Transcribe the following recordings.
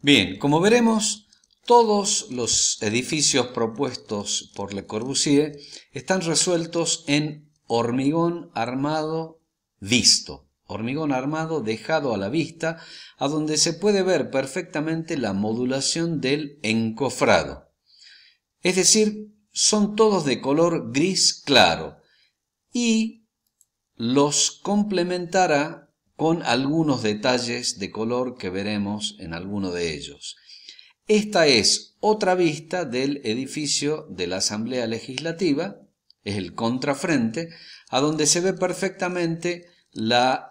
Bien, como veremos, todos los edificios propuestos por Le Corbusier están resueltos en hormigón armado visto, hormigón armado dejado a la vista, a donde se puede ver perfectamente la modulación del encofrado. Es decir, son todos de color gris claro y los complementará con algunos detalles de color que veremos en alguno de ellos. Esta es otra vista del edificio de la Asamblea Legislativa, es el contrafrente, a donde se ve perfectamente la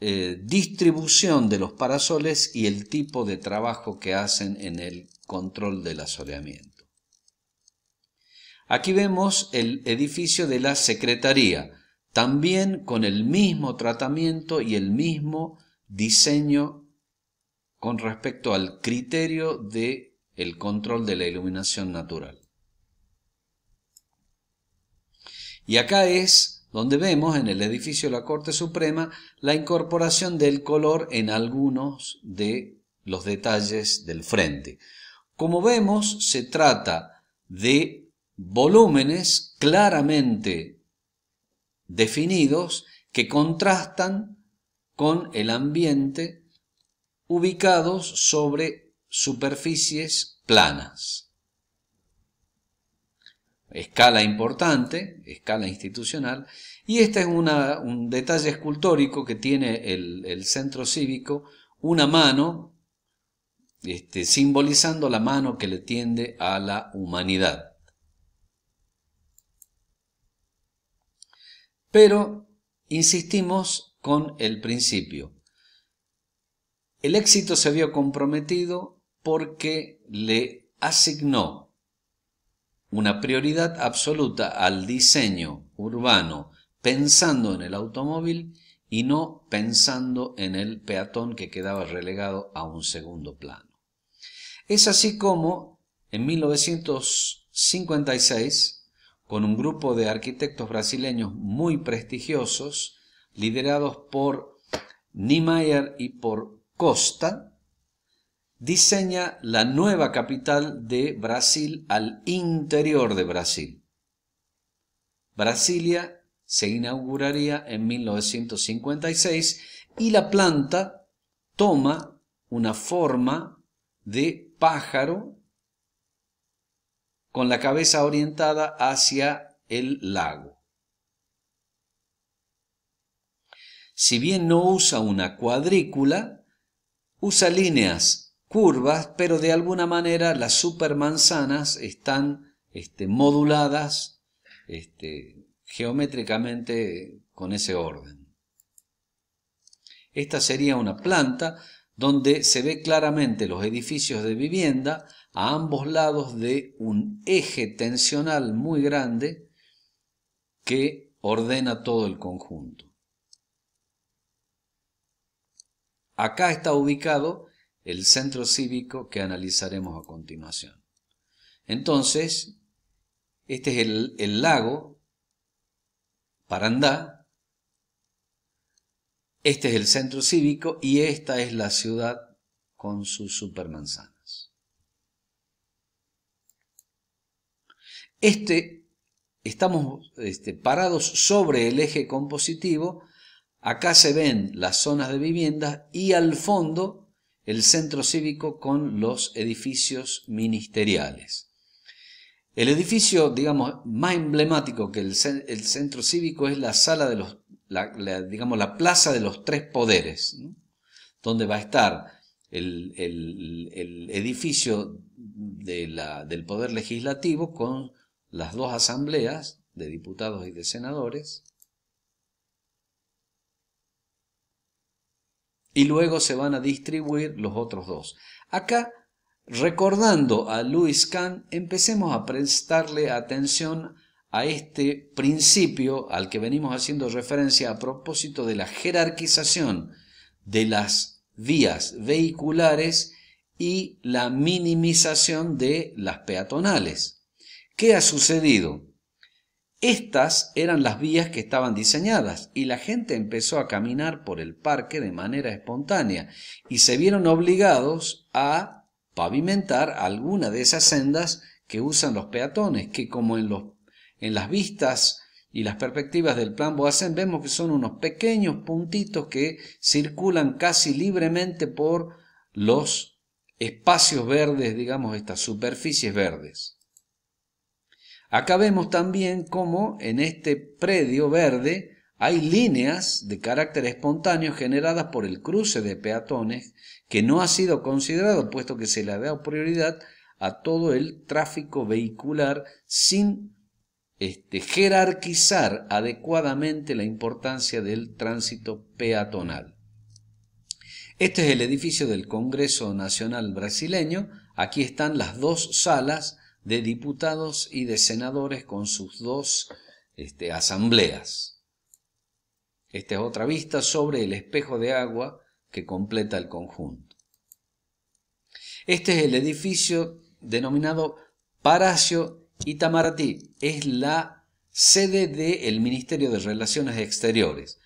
eh, distribución de los parasoles y el tipo de trabajo que hacen en el control del asoleamiento. Aquí vemos el edificio de la Secretaría, también con el mismo tratamiento y el mismo diseño con respecto al criterio de el control de la iluminación natural. Y acá es donde vemos en el edificio de la Corte Suprema la incorporación del color en algunos de los detalles del frente. Como vemos, se trata de volúmenes claramente definidos que contrastan con el ambiente ubicados sobre superficies planas. Escala importante, escala institucional, y este es un detalle escultórico que tiene el, el centro cívico, una mano este, simbolizando la mano que le tiende a la humanidad. Pero insistimos con el principio. El éxito se vio comprometido porque le asignó una prioridad absoluta al diseño urbano pensando en el automóvil y no pensando en el peatón que quedaba relegado a un segundo plano. Es así como en 1956 con un grupo de arquitectos brasileños muy prestigiosos, liderados por Niemeyer y por Costa, diseña la nueva capital de Brasil al interior de Brasil. Brasilia se inauguraría en 1956 y la planta toma una forma de pájaro con la cabeza orientada hacia el lago. Si bien no usa una cuadrícula, usa líneas curvas, pero de alguna manera las supermanzanas están este, moduladas este, geométricamente con ese orden. Esta sería una planta donde se ve claramente los edificios de vivienda a ambos lados de un eje tensional muy grande que ordena todo el conjunto. Acá está ubicado el centro cívico que analizaremos a continuación. Entonces, este es el, el lago Parandá, este es el centro cívico y esta es la ciudad con sus supermanzanas. Este, estamos este, parados sobre el eje compositivo. Acá se ven las zonas de viviendas y al fondo el centro cívico con los edificios ministeriales. El edificio, digamos, más emblemático que el centro cívico es la sala de los la, digamos, la plaza de los tres poderes, donde va a estar el, edificio del Poder Legislativo con las dos asambleas de diputados y de senadores, y luego se van a distribuir los otros dos. Acá, recordando a Luis Kahn, empecemos a prestarle atención a este principio al que venimos haciendo referencia a propósito de la jerarquización de las vías vehiculares y la minimización de las peatonales. ¿Qué ha sucedido? Estas eran las vías que estaban diseñadas y la gente empezó a caminar por el parque de manera espontánea y se vieron obligados a pavimentar alguna de esas sendas que usan los peatones, que como en los en las vistas y las perspectivas del plan Boazen, vemos que son unos pequeños puntitos que circulan casi libremente por los espacios verdes, digamos, estas superficies verdes. Acá vemos también cómo en este predio verde hay líneas de carácter espontáneo generadas por el cruce de peatones que no ha sido considerado, puesto que se le ha dado prioridad a todo el tráfico vehicular sin este, jerarquizar adecuadamente la importancia del tránsito peatonal. Este es el edificio del Congreso Nacional Brasileño. Aquí están las dos salas de diputados y de senadores con sus dos este, asambleas. Esta es otra vista sobre el espejo de agua que completa el conjunto. Este es el edificio denominado Palacio Itamaraty es la sede del Ministerio de Relaciones Exteriores.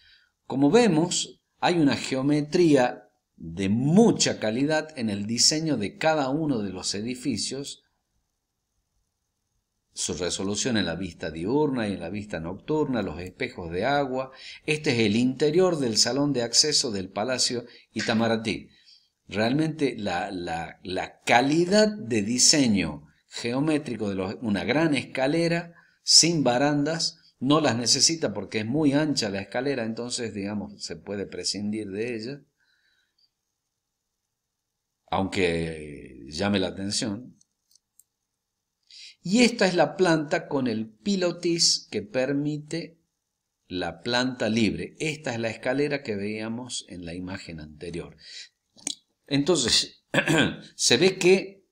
Como vemos, hay una geometría de mucha calidad en el diseño de cada uno de los edificios, su resolución en la vista diurna y en la vista nocturna, los espejos de agua. Este es el interior del salón de acceso del Palacio Itamaraty. Realmente la, la calidad de diseño geométrico de una gran escalera sin barandas, no las necesita porque es muy ancha la escalera, entonces digamos se puede prescindir de ella, aunque llame la atención. Y esta es la planta con el pilotis que permite la planta libre. Esta es la escalera que veíamos en la imagen anterior. Entonces, se ve que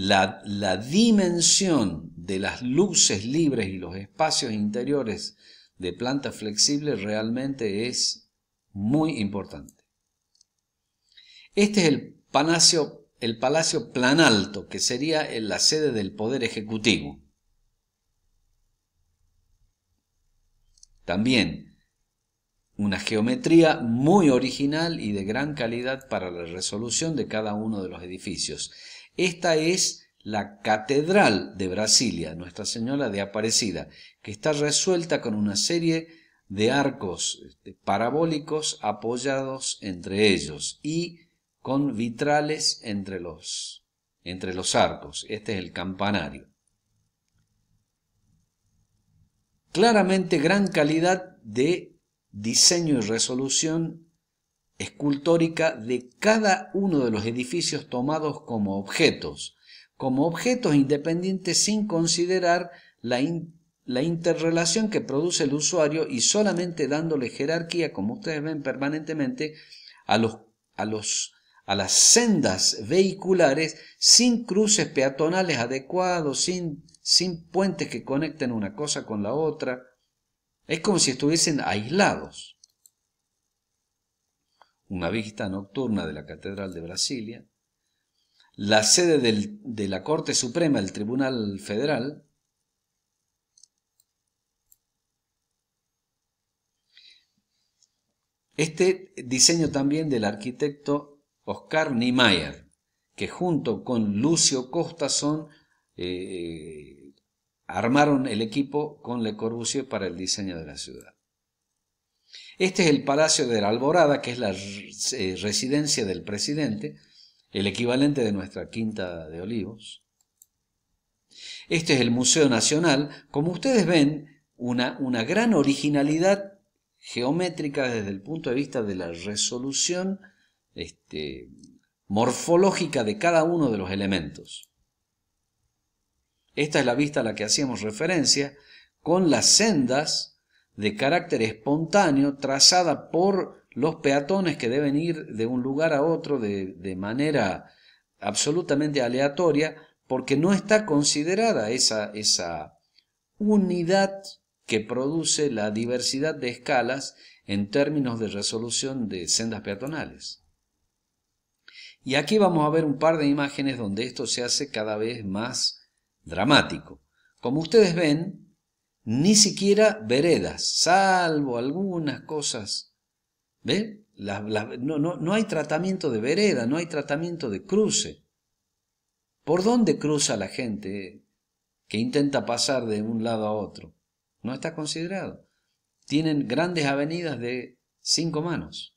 la, dimensión de las luces libres y los espacios interiores de planta flexible realmente es muy importante. Este es el palacio, el palacio Planalto, que sería la sede del Poder Ejecutivo. También una geometría muy original y de gran calidad para la resolución de cada uno de los edificios. Esta es la Catedral de Brasilia, Nuestra Señora de Aparecida, que está resuelta con una serie de arcos este, parabólicos apoyados entre ellos y con vitrales entre los, entre los arcos. Este es el campanario. Claramente gran calidad de diseño y resolución escultórica de cada uno de los edificios tomados como objetos, como objetos independientes sin considerar la, interrelación que produce el usuario y solamente dándole jerarquía, como ustedes ven permanentemente, a, los, a, los, a las sendas vehiculares sin cruces peatonales adecuados, sin, sin puentes que conecten una cosa con la otra. Es como si estuviesen aislados una vista nocturna de la Catedral de Brasilia, la sede de la Corte Suprema el Tribunal Federal, Este diseño también del arquitecto Oscar Niemeyer, que junto con Lucio Costa son, eh, eh, armaron el equipo con Le Corbusier para el diseño de la ciudad. Este es el Palacio de la Alborada, que es la eh, residencia del presidente, el equivalente de nuestra Quinta de Olivos. Este es el Museo Nacional. Como ustedes ven, una, gran originalidad geométrica desde el punto de vista de la resolución este, morfológica de cada uno de los elementos. Esta es la vista a la que hacíamos referencia con las sendas de carácter espontáneo trazada por los peatones que deben ir de un lugar a otro de, de manera absolutamente aleatoria porque no está considerada esa, esa unidad que produce la diversidad de escalas en términos de resolución de sendas peatonales. Y aquí vamos a ver un par de imágenes donde esto se hace cada vez más dramático. Como ustedes ven, ni siquiera veredas, salvo algunas cosas. ¿Ve? no, no hay tratamiento de vereda, no hay tratamiento de cruce. ¿Por dónde cruza la gente que intenta pasar de un lado a otro? No está considerado. Tienen grandes avenidas de cinco manos.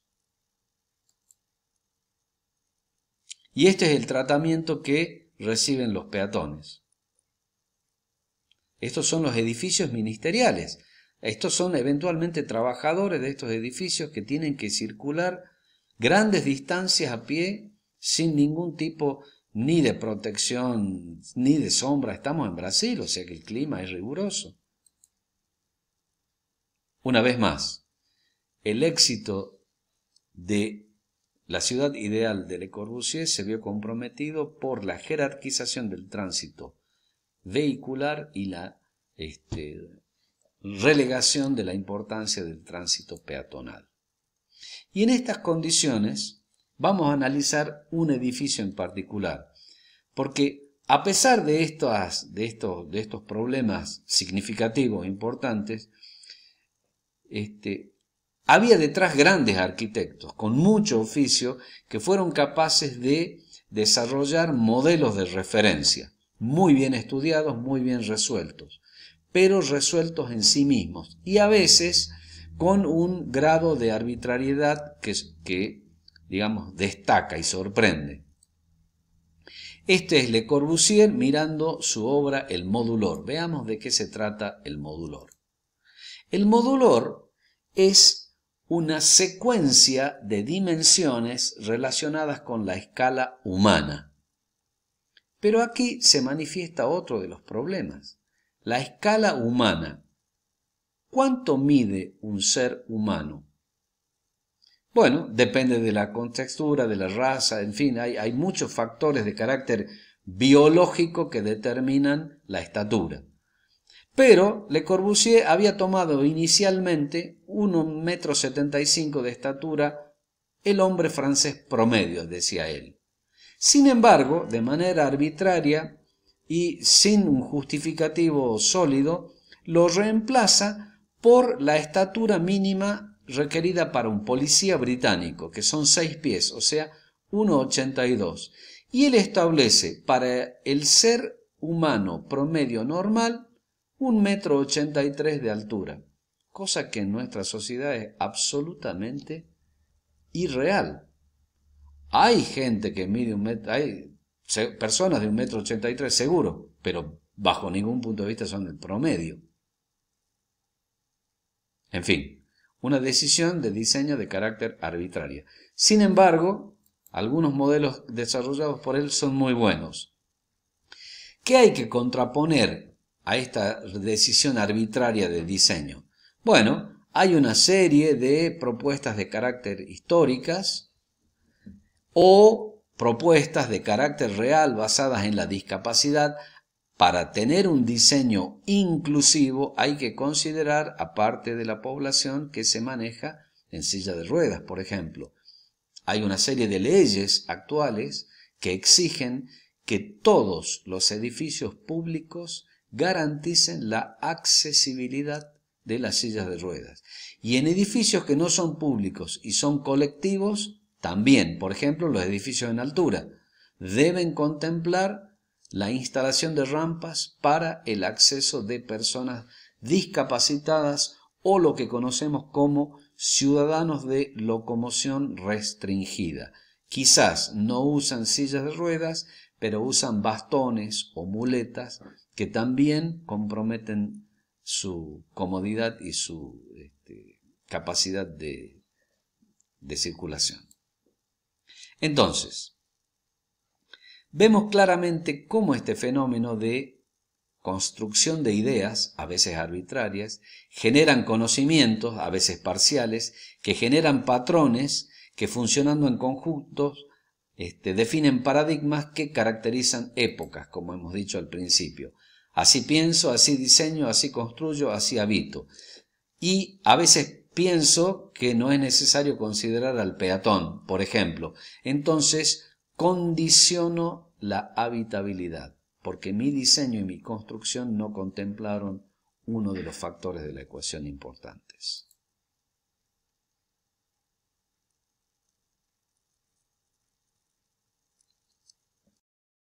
Y este es el tratamiento que reciben los peatones. Estos son los edificios ministeriales. Estos son eventualmente trabajadores de estos edificios que tienen que circular grandes distancias a pie sin ningún tipo ni de protección ni de sombra. Estamos en Brasil, o sea que el clima es riguroso. Una vez más, el éxito de la ciudad ideal de Le Corbusier se vio comprometido por la jerarquización del tránsito vehicular y la este, relegación de la importancia del tránsito peatonal. Y en estas condiciones vamos a analizar un edificio en particular, porque a pesar de, de, estos, problemas significativos, importantes, este, había detrás grandes arquitectos con mucho oficio que fueron capaces de desarrollar modelos de referencia muy bien estudiados, muy bien resueltos, pero resueltos en sí mismos y a veces con un grado de arbitrariedad que, digamos, destaca y sorprende. Este es Le Corbusier mirando su obra El Modulor. Veamos de qué se trata el modulor. El modulor es una secuencia de dimensiones relacionadas con la escala humana pero aquí se manifiesta otro de los problemas, la escala humana. ¿Cuánto mide un ser humano? Bueno, depende de la contextura, de la raza, en fin, hay, muchos factores de carácter biológico que determinan la estatura. Pero Le Corbusier había tomado inicialmente 1,75 m de estatura el hombre francés promedio, decía él. Sin embargo, de manera arbitraria y sin un justificativo sólido, lo reemplaza por la estatura mínima requerida para un policía británico, que son seis pies, o sea, 1,82. Y él establece para el ser humano promedio normal un metro de altura, cosa que en nuestra sociedad es absolutamente irreal. Hay gente que mide un metro, hay personas de un metro y tres, seguro, pero bajo ningún punto de vista son el promedio. En fin, una decisión de diseño de carácter arbitraria. Sin embargo, algunos modelos desarrollados por él son muy buenos. ¿Qué hay que contraponer a esta decisión arbitraria de diseño? Bueno, hay una serie de propuestas de carácter históricas, o propuestas de carácter real basadas en la discapacidad. Para tener un diseño inclusivo hay que considerar a parte de la población que se maneja en silla de ruedas, por ejemplo. Hay una serie de leyes actuales que exigen que todos los edificios públicos garanticen la accesibilidad de las sillas de ruedas. Y en edificios que no son públicos y son colectivos, también, por ejemplo, los edificios en altura deben contemplar la instalación de rampas para el acceso de personas discapacitadas o lo que conocemos como ciudadanos de locomoción restringida. Quizás no usan sillas de ruedas, pero usan bastones o muletas que también comprometen su comodidad y su este, capacidad de circulación. Entonces, vemos claramente cómo este fenómeno de construcción de ideas, a veces arbitrarias, generan conocimientos, a veces parciales, que generan patrones que funcionando en conjuntos este, definen paradigmas que caracterizan épocas, como hemos dicho al principio. Así pienso, así diseño, así construyo, así habito. Y a veces pienso que no es necesario considerar al peatón, por ejemplo. Entonces, condiciono la habitabilidad, porque mi diseño y mi construcción no contemplaron uno de los factores de la ecuación importante.